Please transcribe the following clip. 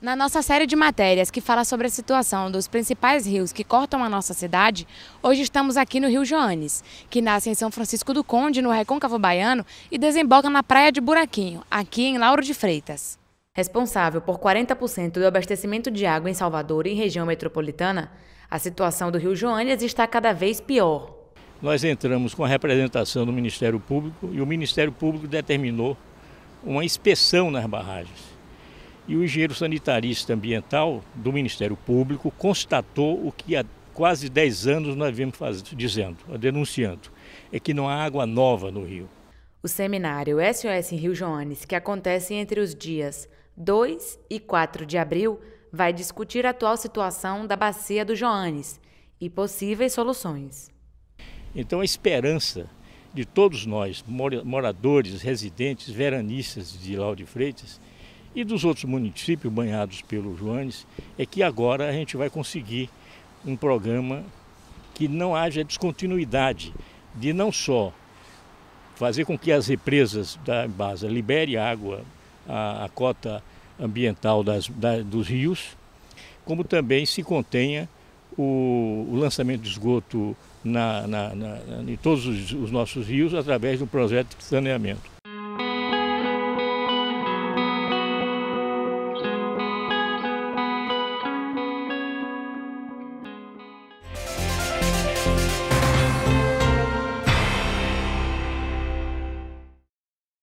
Na nossa série de matérias que fala sobre a situação dos principais rios que cortam a nossa cidade, hoje estamos aqui no Rio Joanes, que nasce em São Francisco do Conde, no Recôncavo Baiano, e desemboca na Praia de Buraquinho, aqui em Lauro de Freitas. Responsável por 40% do abastecimento de água em Salvador e região metropolitana, a situação do Rio Joanes está cada vez pior. Nós entramos com a representação do Ministério Público e o Ministério Público determinou uma inspeção nas barragens e o engenheiro sanitarista ambiental do Ministério Público constatou o que há quase 10 anos nós vimos fazendo, dizendo, denunciando, é que não há água nova no rio. O seminário SOS Rio Joanes, que acontece entre os dias 2 e 4 de abril, vai discutir a atual situação da bacia do Joanes e possíveis soluções. Então a esperança de todos nós, moradores, residentes, veranistas de Lauro de Freitas, e dos outros municípios banhados pelo Joanes, é que agora a gente vai conseguir um programa que não haja descontinuidade, de não só fazer com que as represas da Embasa libere água, a, a cota ambiental das, da, dos rios, como também se contenha o, o lançamento de esgoto na, na, na, em todos os, os nossos rios através do projeto de saneamento.